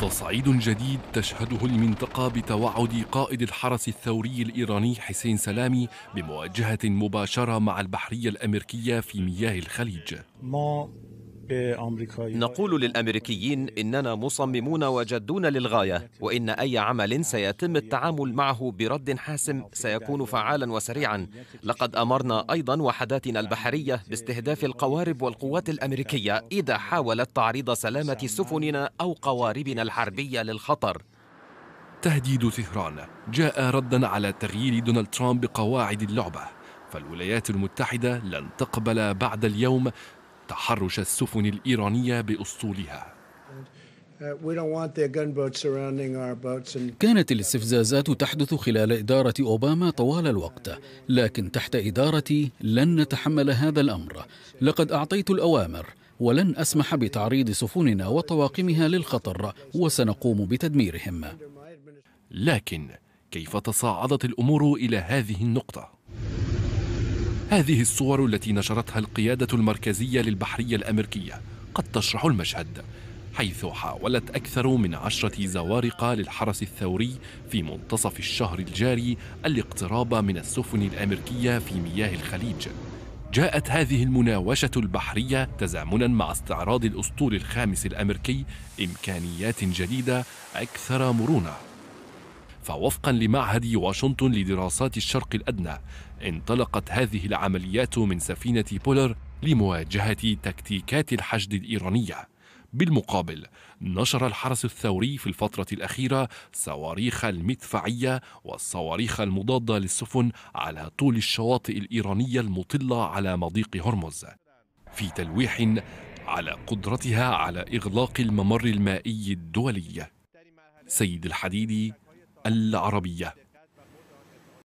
تصعيد جديد تشهده المنطقة بتوعد قائد الحرس الثوري الإيراني حسين سلامي بمواجهة مباشرة مع البحرية الأمريكية في مياه الخليج. ما نقول للامريكيين اننا مصممون وجدون للغايه وان اي عمل سيتم التعامل معه برد حاسم سيكون فعالا وسريعا لقد امرنا ايضا وحداتنا البحريه باستهداف القوارب والقوات الامريكيه اذا حاولت تعريض سلامه سفننا او قواربنا الحربيه للخطر تهديد طهران جاء ردا على تغيير دونالد ترامب بقواعد اللعبه فالولايات المتحده لن تقبل بعد اليوم تحرش السفن الإيرانية بأسطولها uh, كانت الاستفزازات تحدث خلال إدارة أوباما طوال الوقت لكن تحت إدارتي لن نتحمل هذا الأمر لقد أعطيت الأوامر ولن أسمح بتعريض سفننا وطواقمها للخطر وسنقوم بتدميرهم لكن كيف تصاعدت الأمور إلى هذه النقطة؟ هذه الصور التي نشرتها القيادة المركزية للبحرية الأمريكية قد تشرح المشهد حيث حاولت أكثر من عشرة زوارق للحرس الثوري في منتصف الشهر الجاري الاقتراب من السفن الأمريكية في مياه الخليج جاءت هذه المناوشة البحرية تزامنا مع استعراض الأسطول الخامس الأمريكي إمكانيات جديدة أكثر مرونة فوفقا لمعهد واشنطن لدراسات الشرق الأدنى انطلقت هذه العمليات من سفينة بولر لمواجهة تكتيكات الحشد الإيرانية بالمقابل نشر الحرس الثوري في الفترة الأخيرة صواريخ المدفعية والصواريخ المضادة للسفن على طول الشواطئ الإيرانية المطلة على مضيق هرمز في تلويح على قدرتها على إغلاق الممر المائي الدولي سيد الحديدي العربية